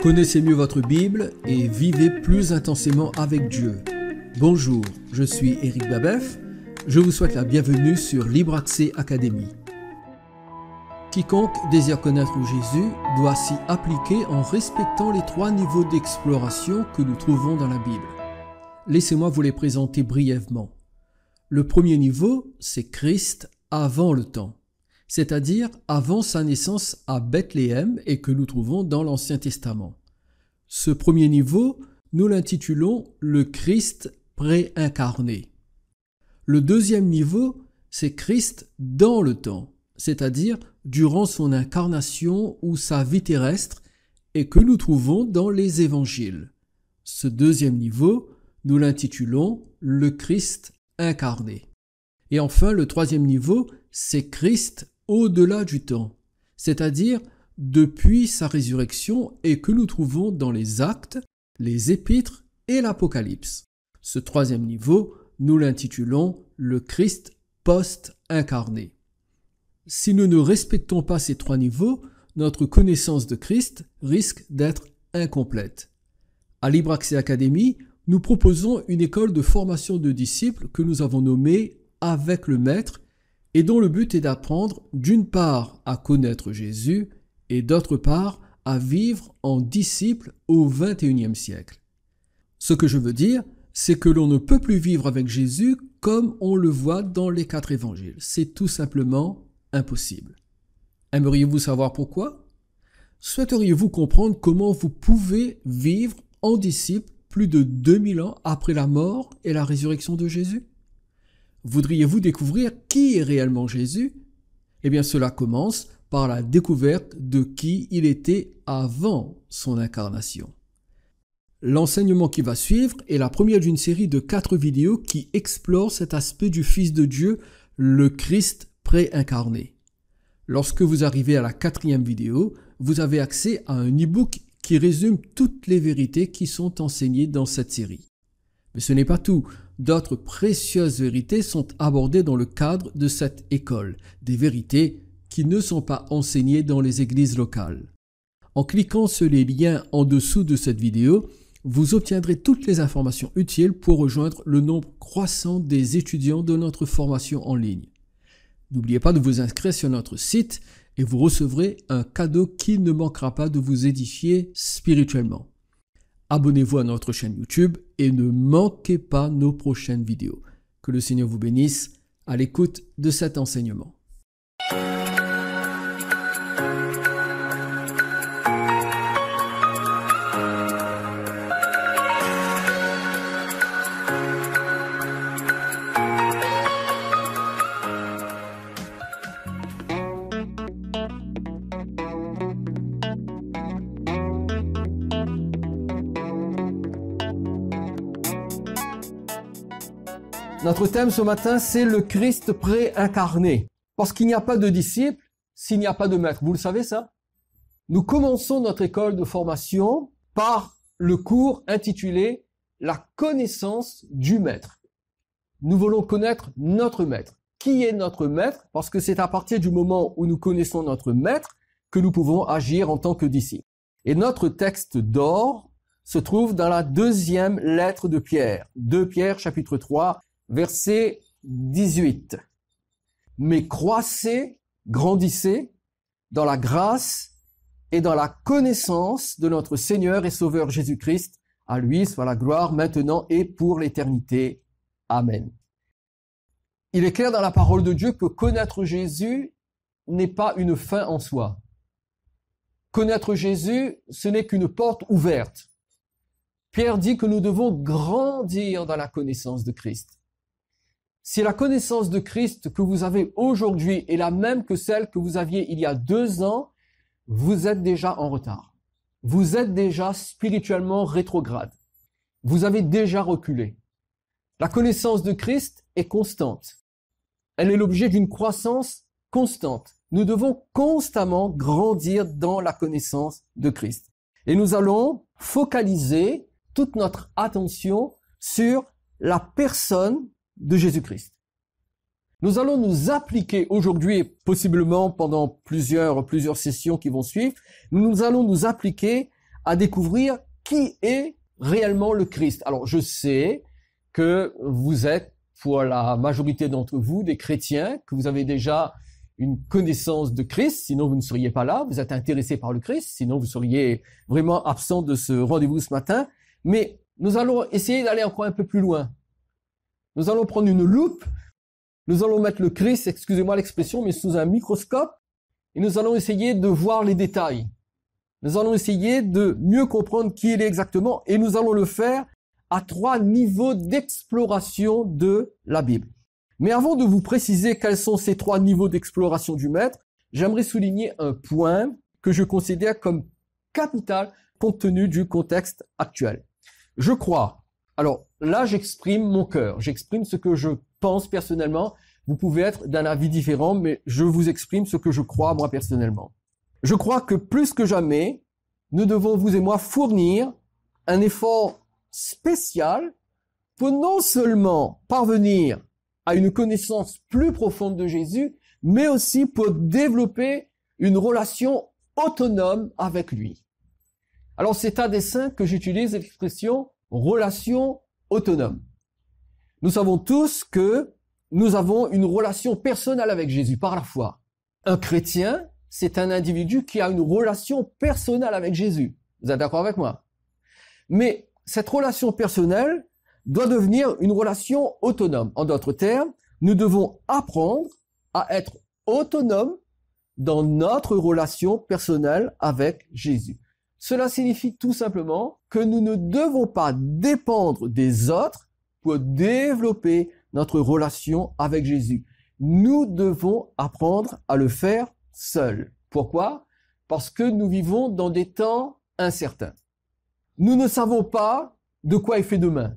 Connaissez mieux votre Bible et vivez plus intensément avec Dieu. Bonjour, je suis Eric Babeuf. Je vous souhaite la bienvenue sur Libre Accès Academy. Quiconque désire connaître Jésus doit s'y appliquer en respectant les trois niveaux d'exploration que nous trouvons dans la Bible. Laissez-moi vous les présenter brièvement. Le premier niveau, c'est Christ avant le temps c'est-à-dire avant sa naissance à Bethléem et que nous trouvons dans l'Ancien Testament. Ce premier niveau, nous l'intitulons le Christ pré-incarné. Le deuxième niveau, c'est Christ dans le temps, c'est-à-dire durant son incarnation ou sa vie terrestre et que nous trouvons dans les évangiles. Ce deuxième niveau, nous l'intitulons le Christ incarné. Et enfin, le troisième niveau, c'est Christ au-delà du temps, c'est-à-dire depuis sa résurrection et que nous trouvons dans les actes, les épîtres et l'Apocalypse. Ce troisième niveau, nous l'intitulons le Christ post-incarné. Si nous ne respectons pas ces trois niveaux, notre connaissance de Christ risque d'être incomplète. À Libre Accès Academy, nous proposons une école de formation de disciples que nous avons nommée Avec le Maître et dont le but est d'apprendre d'une part à connaître Jésus et d'autre part à vivre en disciple au XXIe siècle. Ce que je veux dire, c'est que l'on ne peut plus vivre avec Jésus comme on le voit dans les quatre évangiles. C'est tout simplement impossible. Aimeriez-vous savoir pourquoi Souhaiteriez-vous comprendre comment vous pouvez vivre en disciple plus de 2000 ans après la mort et la résurrection de Jésus Voudriez-vous découvrir qui est réellement Jésus Eh bien cela commence par la découverte de qui il était avant son incarnation. L'enseignement qui va suivre est la première d'une série de quatre vidéos qui explore cet aspect du Fils de Dieu, le Christ pré-incarné. Lorsque vous arrivez à la quatrième vidéo, vous avez accès à un e-book qui résume toutes les vérités qui sont enseignées dans cette série. Mais ce n'est pas tout. D'autres précieuses vérités sont abordées dans le cadre de cette école, des vérités qui ne sont pas enseignées dans les églises locales. En cliquant sur les liens en dessous de cette vidéo, vous obtiendrez toutes les informations utiles pour rejoindre le nombre croissant des étudiants de notre formation en ligne. N'oubliez pas de vous inscrire sur notre site et vous recevrez un cadeau qui ne manquera pas de vous édifier spirituellement abonnez-vous à notre chaîne YouTube et ne manquez pas nos prochaines vidéos. Que le Seigneur vous bénisse à l'écoute de cet enseignement. Notre thème ce matin, c'est le Christ pré-incarné. Parce qu'il n'y a pas de disciples s'il n'y a pas de maître. Vous le savez ça Nous commençons notre école de formation par le cours intitulé La connaissance du maître. Nous voulons connaître notre maître. Qui est notre maître Parce que c'est à partir du moment où nous connaissons notre maître que nous pouvons agir en tant que disciples. Et notre texte d'or se trouve dans la deuxième lettre de Pierre. 2 Pierre chapitre 3 verset 18. Mais croissez, grandissez dans la grâce et dans la connaissance de notre Seigneur et Sauveur Jésus-Christ. À lui soit la gloire maintenant et pour l'éternité. Amen. Il est clair dans la parole de Dieu que connaître Jésus n'est pas une fin en soi. Connaître Jésus, ce n'est qu'une porte ouverte. Pierre dit que nous devons grandir dans la connaissance de Christ si la connaissance de Christ que vous avez aujourd'hui est la même que celle que vous aviez il y a deux ans, vous êtes déjà en retard. Vous êtes déjà spirituellement rétrograde. Vous avez déjà reculé. La connaissance de Christ est constante. Elle est l'objet d'une croissance constante. Nous devons constamment grandir dans la connaissance de Christ. Et nous allons focaliser toute notre attention sur la personne de Jésus-Christ. Nous allons nous appliquer aujourd'hui, possiblement pendant plusieurs, plusieurs sessions qui vont suivre, nous allons nous appliquer à découvrir qui est réellement le Christ. Alors, je sais que vous êtes, pour la majorité d'entre vous, des chrétiens, que vous avez déjà une connaissance de Christ, sinon vous ne seriez pas là, vous êtes intéressés par le Christ, sinon vous seriez vraiment absent de ce rendez-vous ce matin. Mais nous allons essayer d'aller encore un peu plus loin. Nous allons prendre une loupe, nous allons mettre le Christ, excusez-moi l'expression, mais sous un microscope, et nous allons essayer de voir les détails. Nous allons essayer de mieux comprendre qui il est exactement, et nous allons le faire à trois niveaux d'exploration de la Bible. Mais avant de vous préciser quels sont ces trois niveaux d'exploration du maître, j'aimerais souligner un point que je considère comme capital compte tenu du contexte actuel. Je crois alors là, j'exprime mon cœur, j'exprime ce que je pense personnellement. Vous pouvez être d'un avis différent, mais je vous exprime ce que je crois moi personnellement. Je crois que plus que jamais, nous devons, vous et moi, fournir un effort spécial pour non seulement parvenir à une connaissance plus profonde de Jésus, mais aussi pour développer une relation autonome avec lui. Alors c'est à dessein que j'utilise l'expression relation autonome. Nous savons tous que nous avons une relation personnelle avec Jésus par la foi. Un chrétien, c'est un individu qui a une relation personnelle avec Jésus. Vous êtes d'accord avec moi Mais cette relation personnelle doit devenir une relation autonome. En d'autres termes, nous devons apprendre à être autonome dans notre relation personnelle avec Jésus. Cela signifie tout simplement que nous ne devons pas dépendre des autres pour développer notre relation avec Jésus. Nous devons apprendre à le faire seuls. Pourquoi Parce que nous vivons dans des temps incertains. Nous ne savons pas de quoi il fait demain.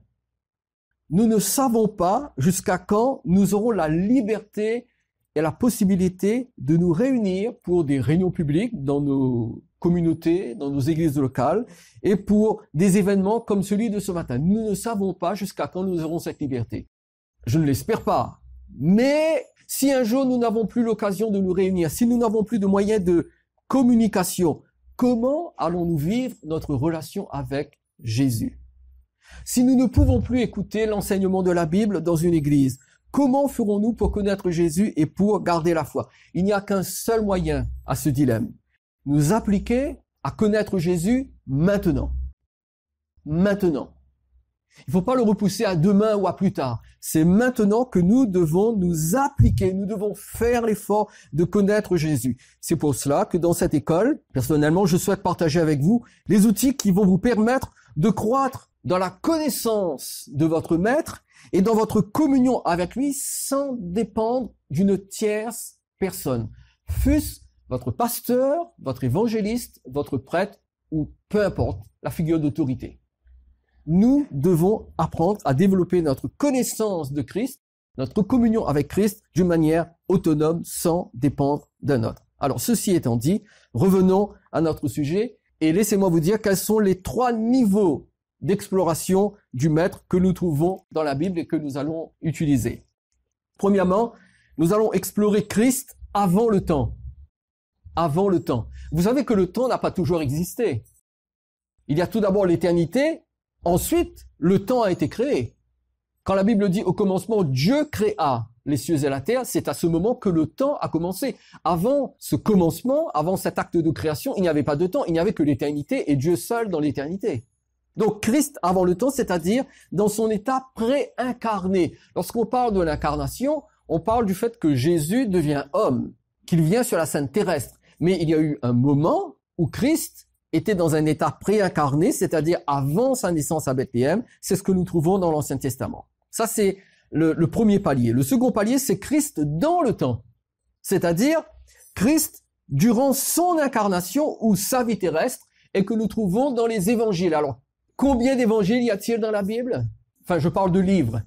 Nous ne savons pas jusqu'à quand nous aurons la liberté et la possibilité de nous réunir pour des réunions publiques dans nos communautés, dans nos églises locales, et pour des événements comme celui de ce matin. Nous ne savons pas jusqu'à quand nous aurons cette liberté. Je ne l'espère pas. Mais si un jour nous n'avons plus l'occasion de nous réunir, si nous n'avons plus de moyens de communication, comment allons-nous vivre notre relation avec Jésus Si nous ne pouvons plus écouter l'enseignement de la Bible dans une église, Comment ferons-nous pour connaître Jésus et pour garder la foi Il n'y a qu'un seul moyen à ce dilemme. Nous appliquer à connaître Jésus maintenant. Maintenant. Il ne faut pas le repousser à demain ou à plus tard. C'est maintenant que nous devons nous appliquer, nous devons faire l'effort de connaître Jésus. C'est pour cela que dans cette école, personnellement, je souhaite partager avec vous les outils qui vont vous permettre de croître dans la connaissance de votre Maître et dans votre communion avec lui sans dépendre d'une tierce personne, fût-ce votre pasteur, votre évangéliste, votre prêtre ou peu importe la figure d'autorité. Nous devons apprendre à développer notre connaissance de Christ, notre communion avec Christ d'une manière autonome sans dépendre d'un autre. Alors ceci étant dit, revenons à notre sujet et laissez-moi vous dire quels sont les trois niveaux d'exploration du maître que nous trouvons dans la Bible et que nous allons utiliser. Premièrement, nous allons explorer Christ avant le temps. Avant le temps. Vous savez que le temps n'a pas toujours existé. Il y a tout d'abord l'éternité, ensuite le temps a été créé. Quand la Bible dit au commencement Dieu créa les cieux et la terre, c'est à ce moment que le temps a commencé. Avant ce commencement, avant cet acte de création, il n'y avait pas de temps, il n'y avait que l'éternité et Dieu seul dans l'éternité. Donc Christ avant le temps, c'est-à-dire dans son état pré-incarné. Lorsqu'on parle de l'incarnation, on parle du fait que Jésus devient homme, qu'il vient sur la scène terrestre. Mais il y a eu un moment où Christ était dans un état pré-incarné, c'est-à-dire avant sa naissance à Bethléem. C'est ce que nous trouvons dans l'Ancien Testament. Ça, c'est le, premier palier. Le second palier, c'est Christ dans le temps, c'est-à-dire Christ durant son incarnation ou sa vie terrestre, et que nous trouvons dans les évangiles. Alors, Combien d'évangiles y a-t-il dans la Bible Enfin, je parle de livres.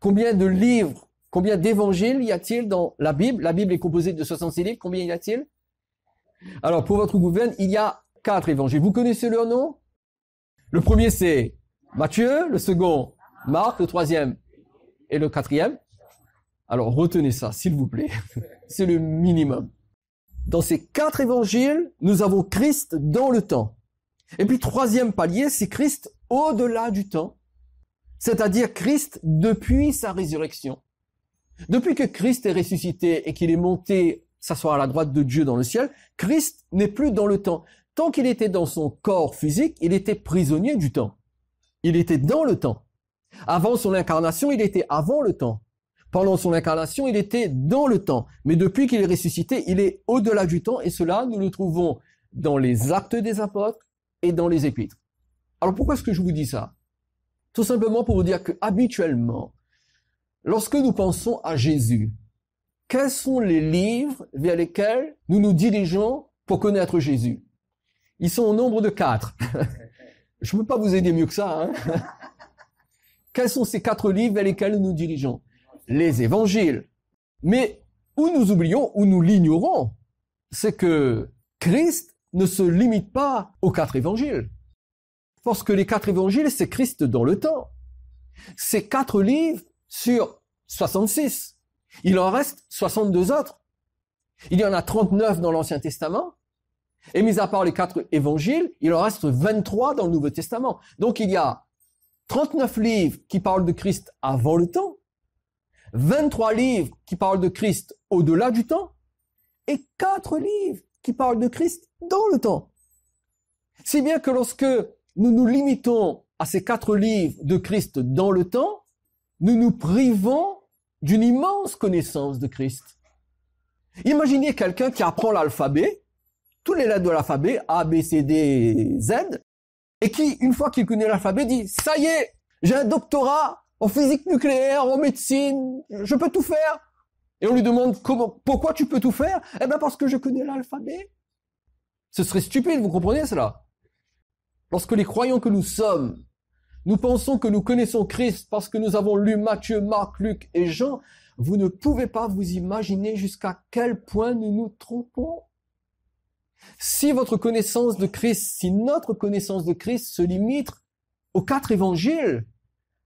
Combien de livres, combien d'évangiles y a-t-il dans la Bible La Bible est composée de 66 livres, combien y a-t-il Alors, pour votre gouverne, il y a quatre évangiles. Vous connaissez leur nom Le premier, c'est Matthieu, le second, Marc, le troisième et le quatrième. Alors, retenez ça, s'il vous plaît. c'est le minimum. Dans ces quatre évangiles, nous avons Christ dans le temps. Et puis troisième palier, c'est Christ au-delà du temps, c'est-à-dire Christ depuis sa résurrection. Depuis que Christ est ressuscité et qu'il est monté s'asseoir à la droite de Dieu dans le ciel, Christ n'est plus dans le temps. Tant qu'il était dans son corps physique, il était prisonnier du temps. Il était dans le temps. Avant son incarnation, il était avant le temps. Pendant son incarnation, il était dans le temps. Mais depuis qu'il est ressuscité, il est au-delà du temps. Et cela, nous le trouvons dans les actes des apôtres, et dans les Épîtres. Alors pourquoi est-ce que je vous dis ça Tout simplement pour vous dire que habituellement, lorsque nous pensons à Jésus, quels sont les livres vers lesquels nous nous dirigeons pour connaître Jésus Ils sont au nombre de quatre. je ne peux pas vous aider mieux que ça. Hein. quels sont ces quatre livres vers lesquels nous nous dirigeons Les évangiles. Mais où nous oublions, où nous l'ignorons, c'est que Christ ne se limite pas aux quatre évangiles. Parce que les quatre évangiles, c'est Christ dans le temps. C'est quatre livres sur 66. Il en reste 62 autres. Il y en a 39 dans l'Ancien Testament. Et mis à part les quatre évangiles, il en reste 23 dans le Nouveau Testament. Donc il y a 39 livres qui parlent de Christ avant le temps, 23 livres qui parlent de Christ au-delà du temps, et 4 livres qui parlent de Christ dans le temps. Si bien que lorsque nous nous limitons à ces quatre livres de Christ dans le temps, nous nous privons d'une immense connaissance de Christ. Imaginez quelqu'un qui apprend l'alphabet, tous les lettres de l'alphabet, A, B, C, D, Z, et qui, une fois qu'il connaît l'alphabet, dit, ça y est, j'ai un doctorat en physique nucléaire, en médecine, je peux tout faire. Et on lui demande comment, pourquoi tu peux tout faire? Eh bien parce que je connais l'alphabet. Ce serait stupide, vous comprenez cela Lorsque les croyants que nous sommes, nous pensons que nous connaissons Christ parce que nous avons lu Matthieu, Marc, Luc et Jean, vous ne pouvez pas vous imaginer jusqu'à quel point nous nous trompons. Si votre connaissance de Christ, si notre connaissance de Christ se limite aux quatre évangiles,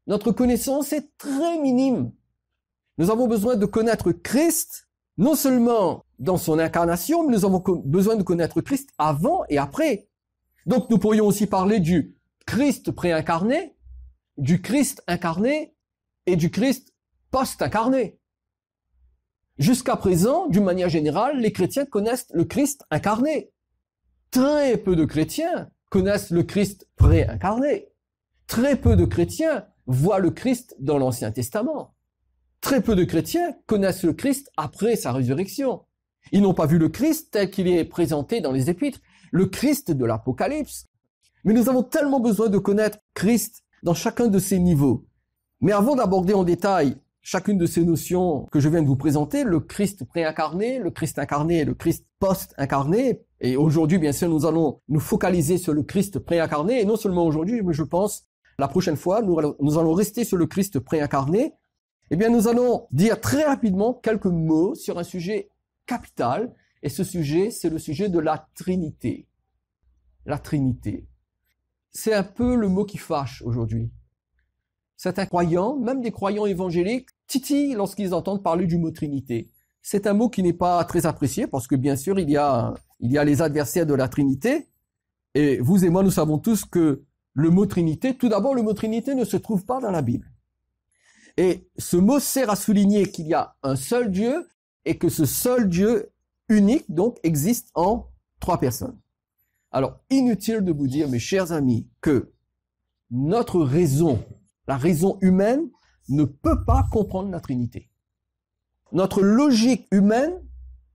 notre connaissance est très minime. Nous avons besoin de connaître Christ non seulement dans son incarnation, mais nous avons besoin de connaître Christ avant et après. Donc nous pourrions aussi parler du Christ préincarné, du Christ incarné et du Christ post-incarné. Jusqu'à présent, d'une manière générale, les chrétiens connaissent le Christ incarné. Très peu de chrétiens connaissent le Christ préincarné. Très peu de chrétiens voient le Christ dans l'Ancien Testament. Très peu de chrétiens connaissent le Christ après sa résurrection. Ils n'ont pas vu le Christ tel qu'il est présenté dans les Épîtres, le Christ de l'Apocalypse. Mais nous avons tellement besoin de connaître Christ dans chacun de ces niveaux. Mais avant d'aborder en détail chacune de ces notions que je viens de vous présenter, le Christ préincarné, le Christ incarné et le Christ post-incarné, et aujourd'hui, bien sûr, nous allons nous focaliser sur le Christ préincarné, et non seulement aujourd'hui, mais je pense, la prochaine fois, nous, nous allons rester sur le Christ préincarné, eh bien, nous allons dire très rapidement quelques mots sur un sujet capital. Et ce sujet, c'est le sujet de la Trinité. La Trinité. C'est un peu le mot qui fâche aujourd'hui. Certains croyants, même des croyants évangéliques, titillent lorsqu'ils entendent parler du mot Trinité. C'est un mot qui n'est pas très apprécié parce que bien sûr, il y a, il y a les adversaires de la Trinité. Et vous et moi, nous savons tous que le mot Trinité, tout d'abord, le mot Trinité ne se trouve pas dans la Bible. Et ce mot sert à souligner qu'il y a un seul Dieu et que ce seul Dieu unique, donc, existe en trois personnes. Alors, inutile de vous dire, mes chers amis, que notre raison, la raison humaine, ne peut pas comprendre la Trinité. Notre logique humaine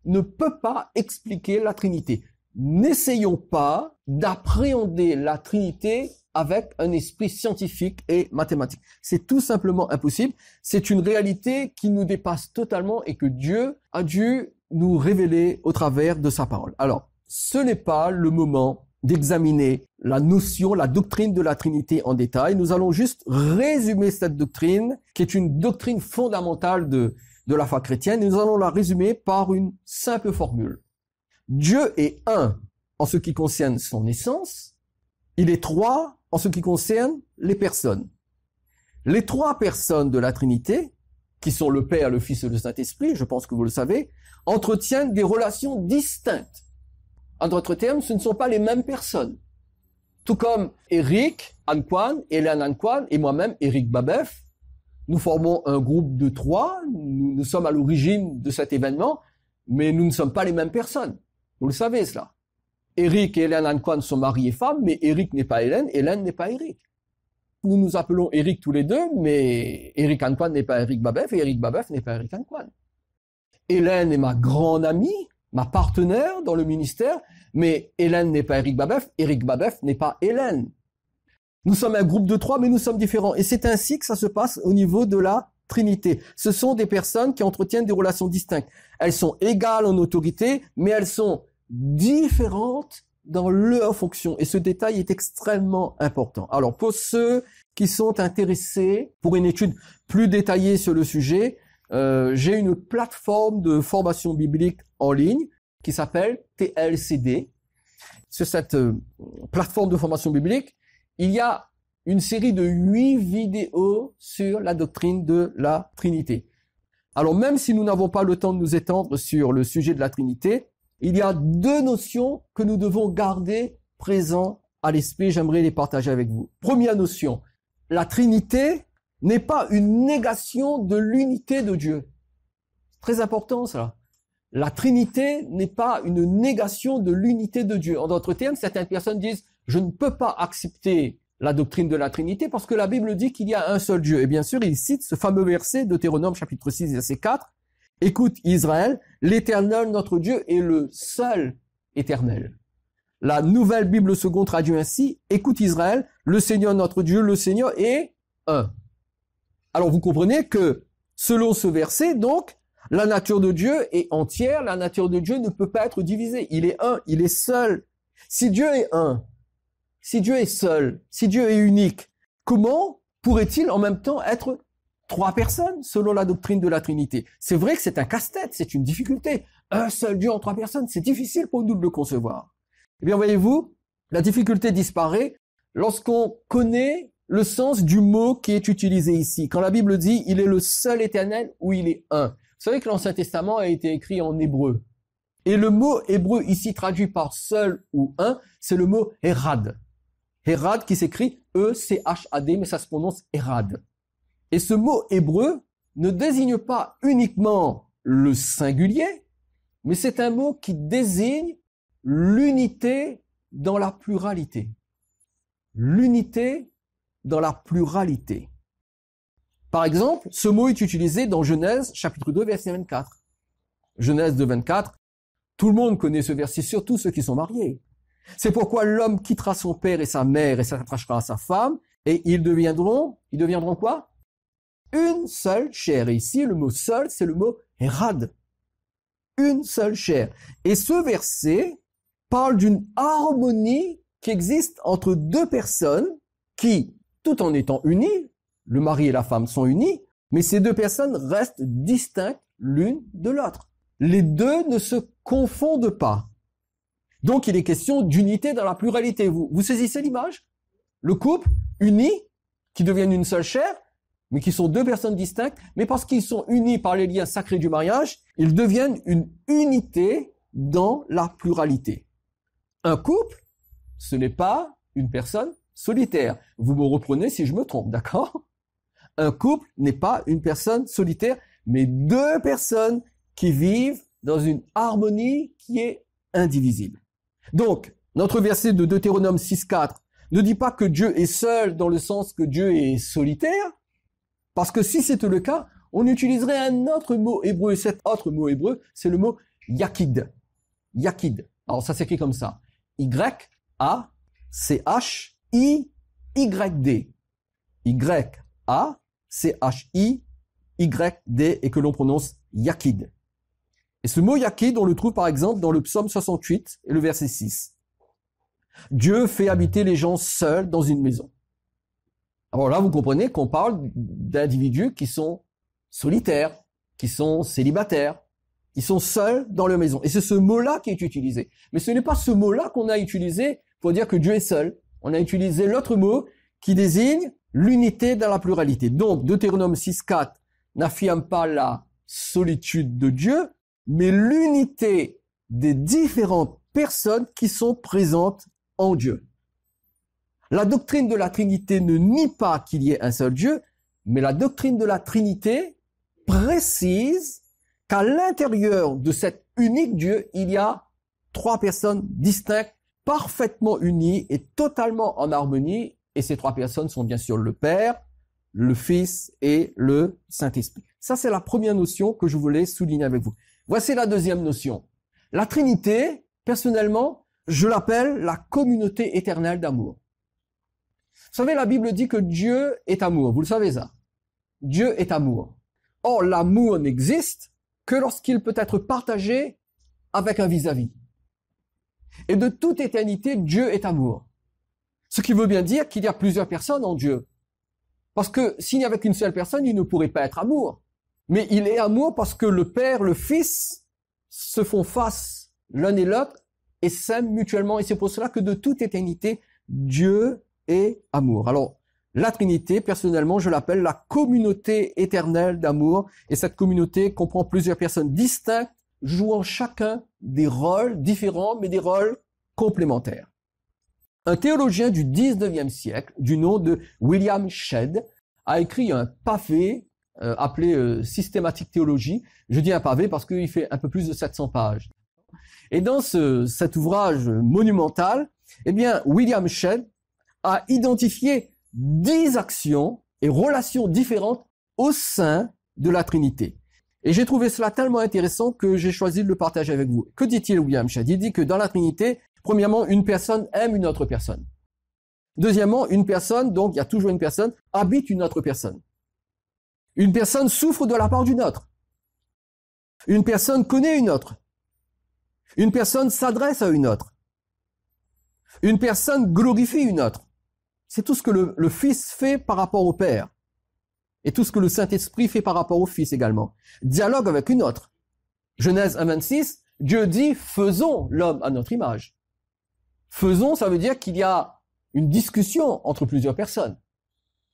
ne peut pas expliquer la Trinité n'essayons pas d'appréhender la Trinité avec un esprit scientifique et mathématique. C'est tout simplement impossible. C'est une réalité qui nous dépasse totalement et que Dieu a dû nous révéler au travers de sa parole. Alors, ce n'est pas le moment d'examiner la notion, la doctrine de la Trinité en détail. Nous allons juste résumer cette doctrine, qui est une doctrine fondamentale de, la foi chrétienne. nous allons la résumer par une simple formule. Dieu est un en ce qui concerne son essence, il est trois en ce qui concerne les personnes. Les trois personnes de la Trinité, qui sont le Père, le Fils et le Saint-Esprit, je pense que vous le savez, entretiennent des relations distinctes. En d'autres termes, ce ne sont pas les mêmes personnes. Tout comme Eric Anquan, Hélène Anquan et moi-même, Eric Babeuf, nous formons un groupe de trois, nous sommes à l'origine de cet événement, mais nous ne sommes pas les mêmes personnes. Vous le savez cela. Eric et Hélène Anquan sont mariés et femme, mais Eric n'est pas Hélène, Hélène n'est pas Eric. Nous nous appelons Eric tous les deux, mais Eric Antoine n'est pas Eric Babeuf et Eric Babeuf n'est pas Eric Antoine. Hélène est ma grande amie, ma partenaire dans le ministère, mais Hélène n'est pas Eric Babeuf, Eric Babeuf n'est pas Hélène. Nous sommes un groupe de trois, mais nous sommes différents. Et c'est ainsi que ça se passe au niveau de la trinité. Ce sont des personnes qui entretiennent des relations distinctes. Elles sont égales en autorité, mais elles sont différentes dans leur fonction. Et ce détail est extrêmement important. Alors pour ceux qui sont intéressés pour une étude plus détaillée sur le sujet, euh, j'ai une plateforme de formation biblique en ligne qui s'appelle TLCD. Sur cette euh, plateforme de formation biblique, il y a une série de huit vidéos sur la doctrine de la Trinité. Alors même si nous n'avons pas le temps de nous étendre sur le sujet de la Trinité, il y a deux notions que nous devons garder présentes à l'esprit. J'aimerais les partager avec vous. Première notion, la Trinité n'est pas une négation de l'unité de Dieu. Très important ça. La Trinité n'est pas une négation de l'unité de Dieu. En d'autres termes, certaines personnes disent, je ne peux pas accepter la doctrine de la Trinité, parce que la Bible dit qu'il y a un seul Dieu. Et bien sûr, il cite ce fameux verset, de Théronome, chapitre 6, verset 4. Écoute Israël, l'éternel notre Dieu est le seul éternel. La nouvelle Bible seconde traduit ainsi, écoute Israël, le Seigneur notre Dieu, le Seigneur est un. Alors vous comprenez que selon ce verset, donc, la nature de Dieu est entière, la nature de Dieu ne peut pas être divisée. Il est un, il est seul. Si Dieu est un, si Dieu est seul, si Dieu est unique, comment pourrait-il en même temps être trois personnes selon la doctrine de la Trinité C'est vrai que c'est un casse-tête, c'est une difficulté. Un seul Dieu en trois personnes, c'est difficile pour nous de le concevoir. Eh bien, voyez-vous, la difficulté disparaît lorsqu'on connaît le sens du mot qui est utilisé ici. Quand la Bible dit « il est le seul éternel » ou « il est un ». Vous savez que l'Ancien Testament a été écrit en hébreu. Et le mot hébreu ici traduit par « seul » ou « un », c'est le mot « erad ». Hérad qui s'écrit E-C-H-A-D, mais ça se prononce Hérad. Et ce mot hébreu ne désigne pas uniquement le singulier, mais c'est un mot qui désigne l'unité dans la pluralité. L'unité dans la pluralité. Par exemple, ce mot est utilisé dans Genèse chapitre 2 verset 24. Genèse 2 24. Tout le monde connaît ce verset, surtout ceux qui sont mariés. C'est pourquoi l'homme quittera son père et sa mère et s'attachera à sa femme, et ils deviendront, ils deviendront quoi Une seule chair. Et ici, le mot seul, c'est le mot hrad Une seule chair. Et ce verset parle d'une harmonie qui existe entre deux personnes qui, tout en étant unies, le mari et la femme sont unies, mais ces deux personnes restent distinctes l'une de l'autre. Les deux ne se confondent pas. Donc il est question d'unité dans la pluralité. Vous, saisissez l'image Le couple uni, qui deviennent une seule chair, mais qui sont deux personnes distinctes, mais parce qu'ils sont unis par les liens sacrés du mariage, ils deviennent une unité dans la pluralité. Un couple, ce n'est pas une personne solitaire. Vous me reprenez si je me trompe, d'accord Un couple n'est pas une personne solitaire, mais deux personnes qui vivent dans une harmonie qui est indivisible. Donc, notre verset de Deutéronome 6.4 ne dit pas que Dieu est seul dans le sens que Dieu est solitaire, parce que si c'était le cas, on utiliserait un autre mot hébreu, et cet autre mot hébreu, c'est le mot yakid. Yakid. Alors ça s'écrit comme ça. Y-A-C-H-I-Y-D. Y-A-C-H-I-Y-D et que l'on prononce yakid. Et ce mot yakid, on le trouve par exemple dans le psaume 68 et le verset 6. Dieu fait habiter les gens seuls dans une maison. Alors là, vous comprenez qu'on parle d'individus qui sont solitaires, qui sont célibataires, ils sont seuls dans leur maison. Et c'est ce mot-là qui est utilisé. Mais ce n'est pas ce mot-là qu'on a utilisé pour dire que Dieu est seul. On a utilisé l'autre mot qui désigne l'unité dans la pluralité. Donc, Deutéronome 6.4 n'affirme pas la solitude de Dieu, mais l'unité des différentes personnes qui sont présentes en Dieu. La doctrine de la Trinité ne nie pas qu'il y ait un seul Dieu, mais la doctrine de la Trinité précise qu'à l'intérieur de cet unique Dieu, il y a trois personnes distinctes, parfaitement unies et totalement en harmonie. Et ces trois personnes sont bien sûr le Père, le Fils et le Saint-Esprit. Ça, c'est la première notion que je voulais souligner avec vous. Voici la deuxième notion. La Trinité, personnellement, je l'appelle la communauté éternelle d'amour. Vous savez, la Bible dit que Dieu est amour. Vous le savez ça. Dieu est amour. Or, l'amour n'existe que lorsqu'il peut être partagé avec un vis-à-vis. Et de toute éternité, Dieu est amour. Ce qui veut bien dire qu'il y a plusieurs personnes en Dieu. Parce que s'il n'y avait qu'une seule personne, il ne pourrait pas être amour. Mais il est amour parce que le Père, le Fils se font face l'un et l'autre et s'aiment mutuellement. Et c'est pour cela que de toute éternité, Dieu est amour. Alors, la Trinité, personnellement, je l'appelle la communauté éternelle d'amour. Et cette communauté comprend plusieurs personnes distinctes, jouant chacun des rôles différents, mais des rôles complémentaires. Un théologien du 19e siècle, du nom de William Shedd, a écrit un pavé euh, appelé euh, Systématique théologie. Je dis un pavé parce qu'il fait un peu plus de 700 pages. Et dans cet ouvrage monumental, eh bien, William Shedd a identifié dix actions et relations différentes au sein de la Trinité. Et j'ai trouvé cela tellement intéressant que j'ai choisi de le partager avec vous. Que dit-il William Shedd Il dit que dans la Trinité, premièrement, une personne aime une autre personne. Deuxièmement, une personne, donc il y a toujours une personne, habite une autre personne. Une personne souffre de la part d'une autre. Une personne connaît une autre. Une personne s'adresse à une autre. Une personne glorifie une autre. C'est tout ce que le, Fils fait par rapport au Père. Et tout ce que le Saint-Esprit fait par rapport au Fils également. Dialogue avec une autre. Genèse 1, 26, Dieu dit, faisons l'homme à notre image. Faisons, ça veut dire qu'il y a une discussion entre plusieurs personnes.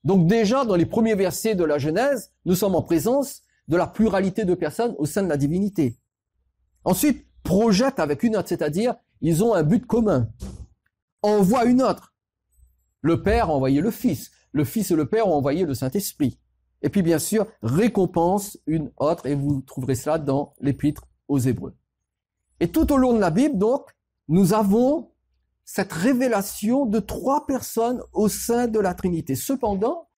Donc déjà, dans les premiers versets de la Genèse, nous sommes en présence de la pluralité de personnes au sein de la divinité. Ensuite, projette avec une autre, c'est-à-dire ils ont un but commun. Envoie une autre. Le Père a envoyé le Fils. Le Fils et le Père ont envoyé le Saint-Esprit. Et puis bien sûr, récompense une autre, et vous trouverez cela dans l'épître aux Hébreux. Et tout au long de la Bible, donc, nous avons cette révélation de trois personnes au sein de la Trinité. Cependant,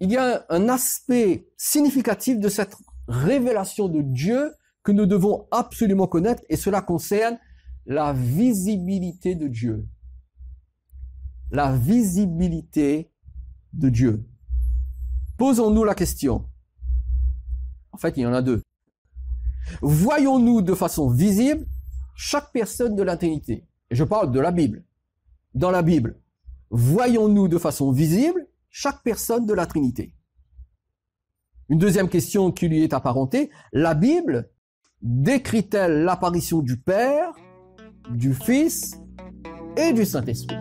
il y a un aspect significatif de cette révélation de Dieu que nous devons absolument connaître et cela concerne la visibilité de Dieu. La visibilité de Dieu. Posons-nous la question. En fait, il y en a deux. Voyons-nous de façon visible chaque personne de la Trinité je parle de la Bible, dans la Bible, voyons-nous de façon visible chaque personne de la Trinité Une deuxième question qui lui est apparentée, la Bible décrit-elle l'apparition du Père, du Fils et du Saint-Esprit